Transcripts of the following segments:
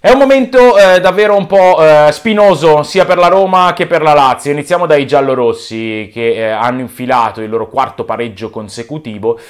È un momento eh, davvero un po' eh, spinoso sia per la Roma che per la Lazio. Iniziamo dai giallorossi che eh, hanno infilato il loro quarto pareggio consecutivo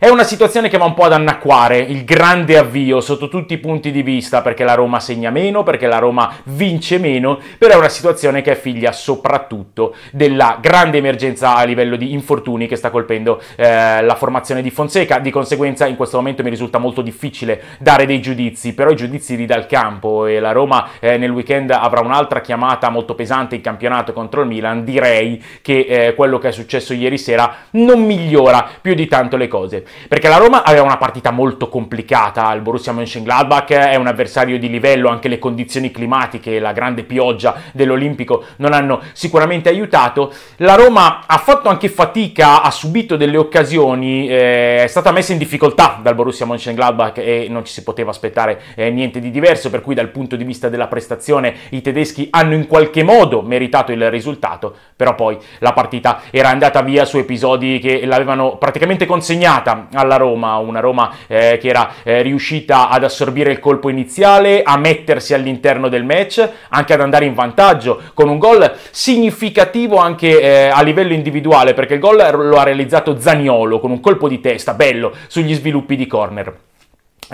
è una situazione che va un po' ad annacquare il grande avvio sotto tutti i punti di vista, perché la Roma segna meno, perché la Roma vince meno, però è una situazione che è figlia soprattutto della grande emergenza a livello di infortuni che sta colpendo eh, la formazione di Fonseca, di conseguenza in questo momento mi risulta molto difficile dare dei giudizi, però i giudizi li dà il campo e la Roma eh, nel weekend avrà un'altra chiamata molto pesante in campionato contro il Milan, direi che eh, quello che è successo ieri sera non migliora più di tanto le cose perché la Roma aveva una partita molto complicata, il Borussia Mönchengladbach è un avversario di livello, anche le condizioni climatiche la grande pioggia dell'Olimpico non hanno sicuramente aiutato. La Roma ha fatto anche fatica, ha subito delle occasioni, eh, è stata messa in difficoltà dal Borussia Mönchengladbach e non ci si poteva aspettare eh, niente di diverso, per cui dal punto di vista della prestazione i tedeschi hanno in qualche modo meritato il risultato, però poi la partita era andata via su episodi che l'avevano praticamente consegnata alla, Roma, una Roma eh, che era eh, riuscita ad assorbire il colpo iniziale, a mettersi all'interno del match, anche ad andare in vantaggio con un gol significativo anche eh, a livello individuale, perché il gol lo ha realizzato Zaniolo con un colpo di testa, bello, sugli sviluppi di corner.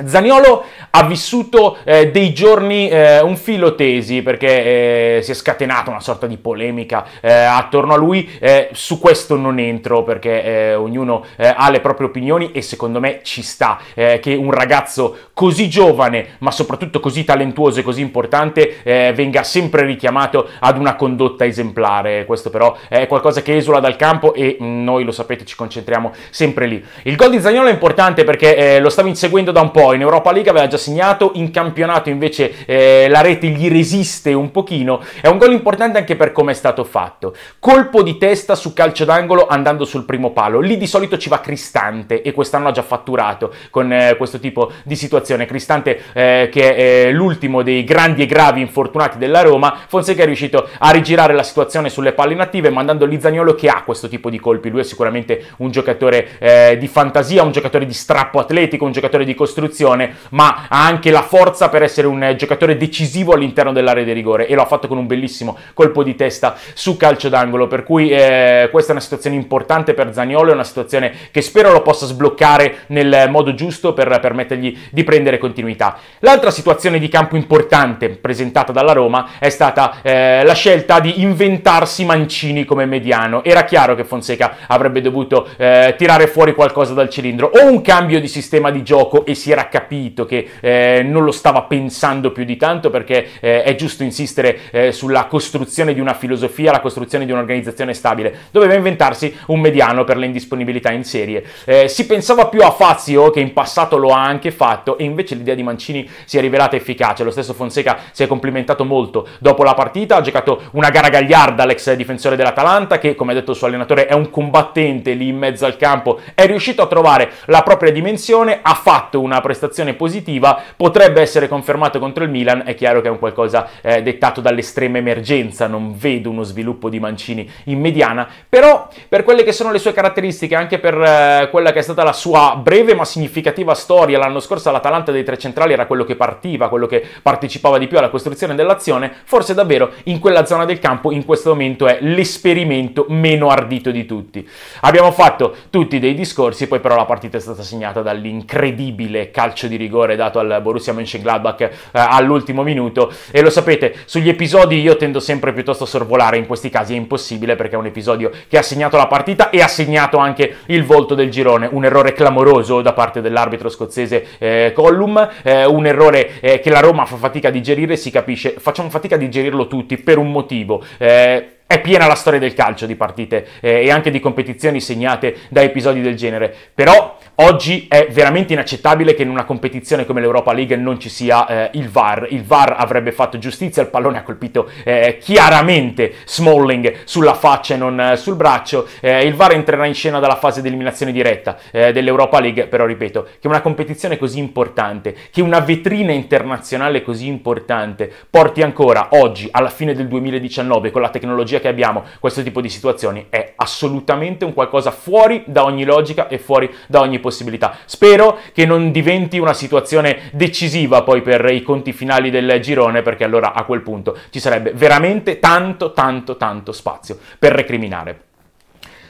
Zaniolo ha vissuto eh, dei giorni eh, un filo tesi perché eh, si è scatenata una sorta di polemica eh, attorno a lui, eh, su questo non entro perché eh, ognuno ha le proprie opinioni e secondo me ci sta che un ragazzo così giovane ma soprattutto così talentuoso e così importante venga sempre richiamato ad una condotta esemplare, questo però è qualcosa che esula dal campo e mm, noi lo sapete ci concentriamo sempre lì. Il gol di Zaniolo è importante perché lo stavo inseguendo da un po' po', in Europa League aveva già segnato, in campionato invece eh, la rete gli resiste un pochino, è un gol importante anche per come è stato fatto. Colpo di testa su calcio d'angolo andando sul primo palo, lì di solito ci va Cristante e quest'anno ha già fatturato con eh, questo tipo di situazione. Cristante eh, che è eh, l'ultimo dei grandi e gravi infortunati della Roma, Fonseca è riuscito a rigirare la situazione sulle palle inattive mandando Lizagnolo che ha questo tipo di colpi, lui è sicuramente un giocatore eh, di fantasia, un giocatore di strappo atletico, un giocatore di costruzione, costruzione, ma ha anche la forza per essere un giocatore decisivo all'interno dell'area di rigore e lo ha fatto con un bellissimo colpo di testa su calcio d'angolo, per cui eh, questa è una situazione importante per Zagnolo, è una situazione che spero lo possa sbloccare nel modo giusto per permettergli di prendere continuità. L'altra situazione di campo importante presentata dalla Roma è stata eh, la scelta di inventarsi Mancini come mediano. Era chiaro che Fonseca avrebbe dovuto eh, tirare fuori qualcosa dal cilindro o un cambio di sistema di gioco e si era l'ha capito, che eh, non lo stava pensando più di tanto perché eh, è giusto insistere eh, sulla costruzione di una filosofia, la costruzione di un'organizzazione stabile. Doveva inventarsi un mediano per le indisponibilità in serie. Eh, si pensava più a Fazio, che in passato lo ha anche fatto, e invece l'idea di Mancini si è rivelata efficace. Lo stesso Fonseca si è complimentato molto dopo la partita, ha giocato una gara gagliarda l'ex difensore dell'Atalanta, che come ha detto il suo allenatore è un combattente lì in mezzo al campo, è riuscito a trovare la propria dimensione, ha fatto una prestazione prestazione positiva, potrebbe essere confermato contro il Milan, è chiaro che è un qualcosa eh, dettato dall'estrema emergenza, non vedo uno sviluppo di Mancini in mediana, però per quelle che sono le sue caratteristiche, anche per eh, quella che è stata la sua breve ma significativa storia, l'anno scorso l'Atalanta dei tre centrali era quello che partiva, quello che partecipava di più alla costruzione dell'azione, forse davvero in quella zona del campo in questo momento è l'esperimento meno ardito di tutti. Abbiamo fatto tutti dei discorsi, poi però la partita è stata segnata dall'incredibile calcio di rigore dato al Borussia Mönchengladbach eh, all'ultimo minuto e lo sapete, sugli episodi io tendo sempre piuttosto a sorvolare, in questi casi è impossibile perché è un episodio che ha segnato la partita e ha segnato anche il volto del girone, un errore clamoroso da parte dell'arbitro scozzese eh, Collum, eh, un errore eh, che la Roma fa fatica a digerire, si capisce, facciamo fatica a digerirlo tutti per un motivo. Eh, è piena la storia del calcio di partite eh, e anche di competizioni segnate da episodi del genere, però Oggi è veramente inaccettabile che in una competizione come l'Europa League non ci sia eh, il VAR. Il VAR avrebbe fatto giustizia, il pallone ha colpito eh, chiaramente Smalling sulla faccia e non eh, sul braccio. Eh, il VAR entrerà in scena dalla fase di eliminazione diretta eh, dell'Europa League, però ripeto che una competizione così importante, che una vetrina internazionale così importante porti ancora oggi, alla fine del 2019, con la tecnologia che abbiamo, questo tipo di situazioni è assolutamente un qualcosa fuori da ogni logica e fuori da ogni possibilità. Spero che non diventi una situazione decisiva poi per i conti finali del girone, perché allora a quel punto ci sarebbe veramente tanto, tanto, tanto spazio per recriminare.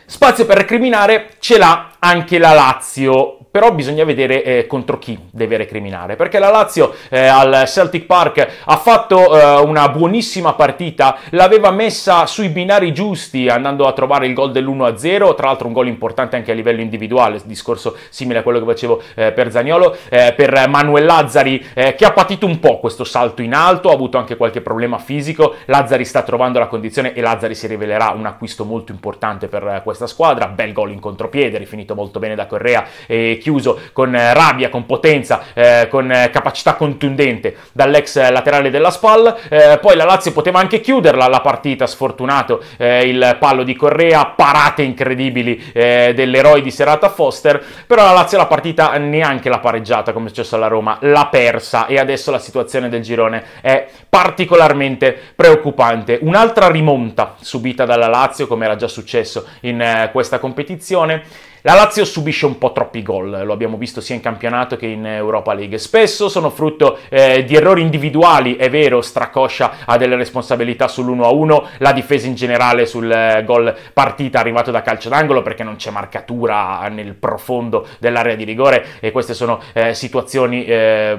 Spazio per recriminare ce l'ha anche la Lazio, però bisogna vedere eh, contro chi deve recriminare, perché la Lazio eh, al Celtic Park ha fatto eh, una buonissima partita, l'aveva messa sui binari giusti andando a trovare il gol dell'1-0, tra l'altro un gol importante anche a livello individuale, discorso simile a quello che facevo eh, per Zagnolo, eh, per Manuel Lazzari eh, che ha patito un po' questo salto in alto, ha avuto anche qualche problema fisico, Lazzari sta trovando la condizione e Lazzari si rivelerà un acquisto molto importante per questa squadra, bel gol in contropiede, rifinito gestito molto bene da Correa, e chiuso con eh, rabbia, con potenza, eh, con eh, capacità contundente dall'ex laterale della Spal. Eh, poi la Lazio poteva anche chiuderla la partita, sfortunato eh, il pallo di Correa, parate incredibili eh, dell'eroe di serata Foster, però la Lazio la partita neanche l'ha pareggiata come è successo alla Roma, l'ha persa e adesso la situazione del girone è particolarmente preoccupante. Un'altra rimonta subita dalla Lazio, come era già successo in questa competizione, la Lazio subisce un po' troppi gol, lo abbiamo visto sia in campionato che in Europa League. Spesso sono frutto eh, di errori individuali, è vero, Stracoscia ha delle responsabilità sull'1-1, la difesa in generale sul eh, gol partita arrivato da calcio d'angolo perché non c'è marcatura nel profondo dell'area di rigore e queste sono eh, situazioni eh,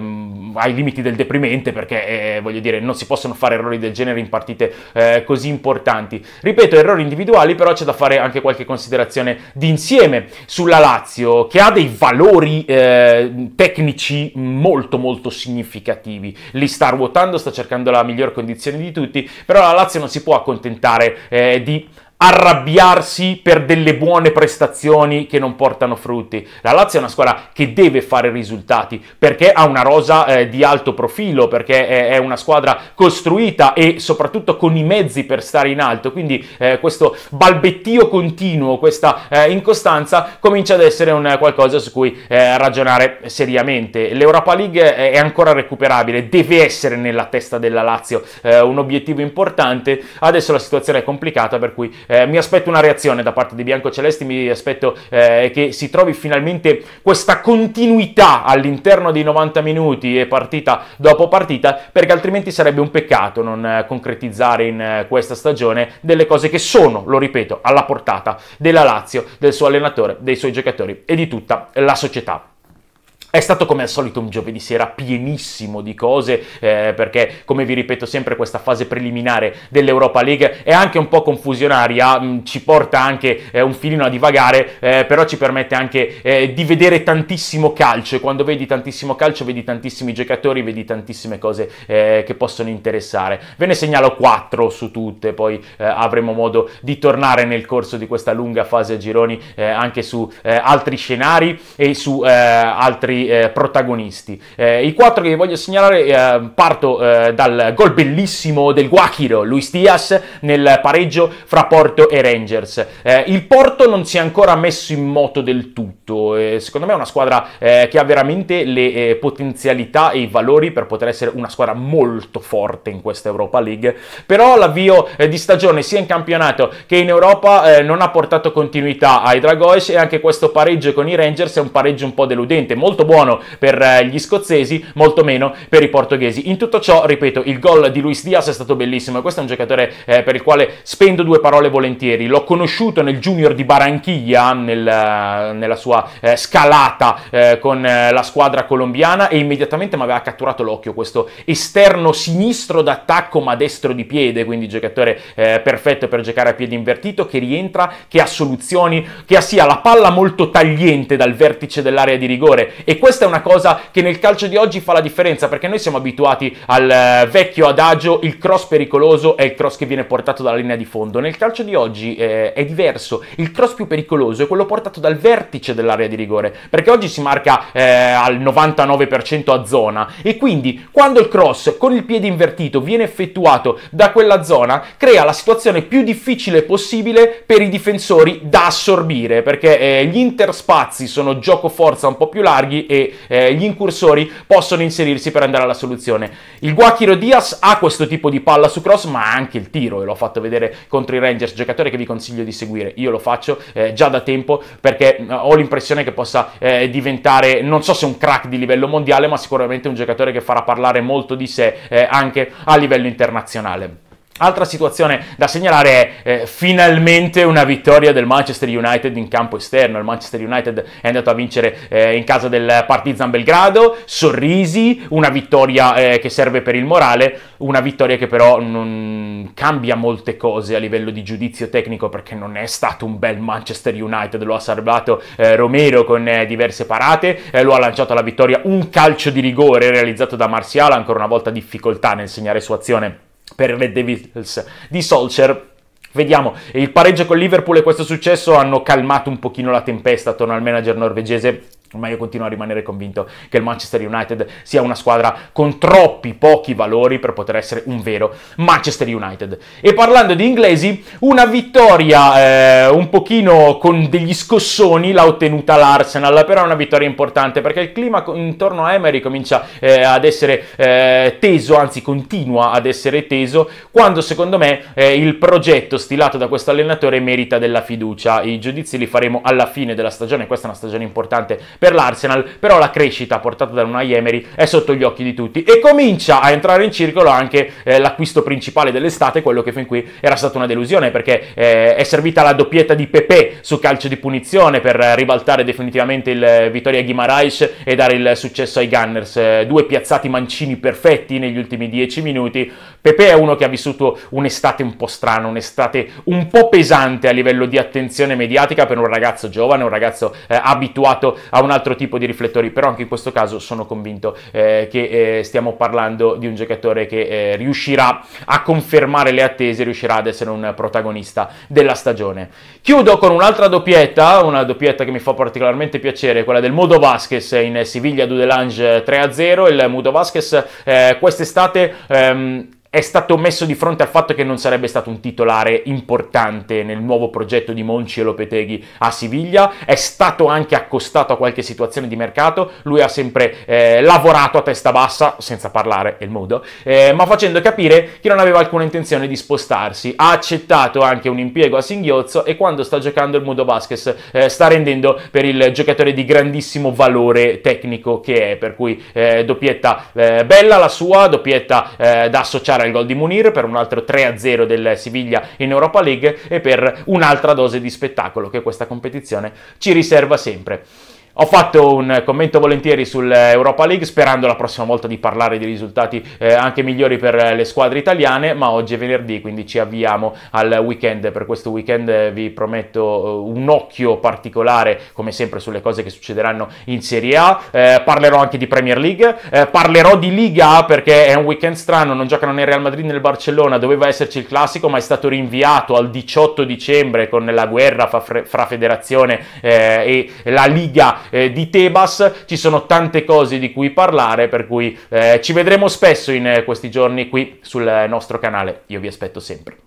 ai limiti del deprimente perché eh, voglio dire non si possono fare errori del genere in partite eh, così importanti. Ripeto, errori individuali, però c'è da fare anche qualche considerazione d'insieme sulla Lazio, che ha dei valori eh, tecnici molto molto significativi. Li sta ruotando, sta cercando la miglior condizione di tutti, però la Lazio non si può accontentare eh, di arrabbiarsi per delle buone prestazioni che non portano frutti. La Lazio è una squadra che deve fare risultati perché ha una rosa eh, di alto profilo, perché è, è, una squadra costruita e soprattutto con i mezzi per stare in alto. Quindi eh, questo balbettio continuo, questa eh, incostanza comincia ad essere un qualcosa su cui eh, ragionare seriamente. L'Europa League è ancora recuperabile, deve essere nella testa della Lazio eh, un obiettivo importante. Adesso la situazione è complicata per cui eh, mi aspetto una reazione da parte dei biancocelesti, mi aspetto eh, che si trovi finalmente questa continuità all'interno dei 90 minuti e partita dopo partita, perché altrimenti sarebbe un peccato non eh, concretizzare in eh, questa stagione delle cose che sono, lo ripeto, alla portata della Lazio, del suo allenatore, dei suoi giocatori e di tutta la società. È stato come al solito un giovedì sera pienissimo di cose, eh, perché come vi ripeto sempre questa fase preliminare dell'Europa League è anche un po' confusionaria, mh, mm, ci porta anche eh, un filino a divagare, eh, però ci permette anche eh, di vedere tantissimo calcio e quando vedi tantissimo calcio vedi tantissimi giocatori, vedi tantissime cose eh, che possono interessare. Ve ne segnalo quattro su tutte, poi eh, avremo modo di tornare nel corso di questa lunga fase a gironi anche su altri scenari e su altri eh, protagonisti. Eh, I quattro che vi voglio segnalare eh, parto eh, dal gol bellissimo del Guachiro, Luis Diaz, nel pareggio fra Porto e Rangers. Eh, il Porto non si è ancora messo in moto del tutto, secondo me è una squadra eh, che ha veramente le potenzialità e i valori per poter essere una squadra molto forte in questa Europa League, però l'avvio di stagione sia in campionato che in Europa non ha portato continuità ai Dragois e anche questo pareggio con i Rangers è un pareggio un po' deludente, molto buono per eh, gli scozzesi, molto meno per i portoghesi. In tutto ciò, ripeto, il gol di Luis Diaz è stato bellissimo e questo è un giocatore eh, per il quale spendo due parole volentieri. L'ho conosciuto nel junior di Barranquilla, nel, eh, nella sua eh, scalata eh, con eh, la squadra colombiana e immediatamente mi aveva catturato l'occhio questo esterno sinistro d'attacco ma destro di piede, quindi giocatore perfetto per giocare a piede invertito, che rientra, che ha soluzioni, che ha sia la palla molto tagliente dal vertice dell'area di rigore e e questa è una cosa che nel calcio di oggi fa la differenza perché noi siamo abituati al eh, vecchio adagio il cross pericoloso è il cross che viene portato dalla linea di fondo. Nel calcio di oggi eh, è diverso, il cross più pericoloso è quello portato dal vertice dell'area di rigore perché oggi si marca eh, al 99% a zona e quindi quando il cross con il piede invertito viene effettuato da quella zona crea la situazione più difficile possibile per i difensori da assorbire perché eh, gli interspazi sono gioco forza un po' più larghi e eh, gli incursori possono inserirsi per andare alla soluzione. Il Guachiro Diaz ha questo tipo di palla su cross, ma ha anche il tiro, e l'ho fatto vedere contro i Rangers, giocatore che vi consiglio di seguire. Io lo faccio eh, già da tempo perché mm, ho l'impressione che possa eh, diventare, non so se un crack di livello mondiale, ma sicuramente un giocatore che farà parlare molto di sé eh, anche a livello internazionale. Altra situazione da segnalare è eh, finalmente una vittoria del Manchester United in campo esterno. Il Manchester United è andato a vincere eh, in casa del Partizan Belgrado, sorrisi, una vittoria eh, che serve per il morale, una vittoria che però non cambia molte cose a livello di giudizio tecnico perché non è stato un bel Manchester United, lo ha salvato eh, Romero con eh, diverse parate, eh, lo ha lanciato alla vittoria un calcio di rigore realizzato da Marziala, ancora una volta difficoltà nel segnare su azione per Red Devils di Solskjaer. Vediamo, il pareggio con Liverpool e questo successo hanno calmato un pochino la tempesta attorno al manager norvegese ma io continuo a rimanere convinto che il Manchester United sia una squadra con troppi pochi valori per poter essere un vero Manchester United. E parlando di inglesi, una vittoria eh, un pochino con degli scossoni l'ha ottenuta l'Arsenal, però è una vittoria importante perché il clima intorno a Emery comincia eh, ad essere eh, teso, anzi continua ad essere teso, quando secondo me eh, il progetto stilato da questo allenatore merita della fiducia. I giudizi li faremo alla fine della stagione, questa è una stagione importante per per l'Arsenal, però la crescita portata da una Emery è sotto gli occhi di tutti e comincia a entrare in circolo anche eh, l'acquisto principale dell'estate, quello che fin qui era stata una delusione perché eh, è servita la doppietta di Pepe su calcio di punizione per ribaltare definitivamente il eh, Vittoria Guimaraes e dare il successo ai Gunners, eh, due piazzati mancini perfetti negli ultimi dieci minuti. Pepe è uno che ha vissuto un'estate un po' strana, un'estate un po' pesante a livello di attenzione mediatica per un ragazzo giovane, un ragazzo eh, abituato a un altro tipo di riflettori, però anche in questo caso sono convinto eh, che eh, stiamo parlando di un giocatore che eh, riuscirà a confermare le attese, riuscirà ad essere un protagonista della stagione. Chiudo con un'altra doppietta, una doppietta che mi fa particolarmente piacere, quella del Modo Vasquez in Siviglia Dudelange 3-0, il Mudo Vasquez eh, quest'estate ehm, è stato messo di fronte al fatto che non sarebbe stato un titolare importante nel nuovo progetto di Monci e Lopeteghi a Siviglia, è stato anche accostato a qualche situazione di mercato, lui ha sempre eh, lavorato a testa bassa, senza parlare, è il modo, eh, ma facendo capire che non aveva alcuna intenzione di spostarsi, ha accettato anche un impiego a singhiozzo e quando sta giocando il Mudo Vasquez eh, sta rendendo per il giocatore di grandissimo valore tecnico che è, per cui eh, doppietta eh, bella la sua, doppietta eh, da associare il gol di Munir, per un altro 3-0 del Siviglia in Europa League e per un'altra dose di spettacolo che questa competizione ci riserva sempre. Ho fatto un commento volentieri sull'Europa eh, League sperando la prossima volta di parlare di risultati eh, anche migliori per eh, le squadre italiane, ma oggi è venerdì quindi ci avviamo al weekend. Per questo weekend eh, vi prometto un occhio particolare come sempre sulle cose che succederanno in Serie A, eh, parlerò anche di Premier League, eh, parlerò di Liga perché è un weekend strano, non giocano né Real Madrid né il Barcellona, doveva esserci il classico ma è stato rinviato al 18 dicembre con la guerra fra, fra federazione e la Liga eh, di Tebas ci sono tante cose di cui parlare, per cui eh, ci vedremo spesso in eh, questi giorni qui sul eh, nostro canale. Io vi aspetto sempre.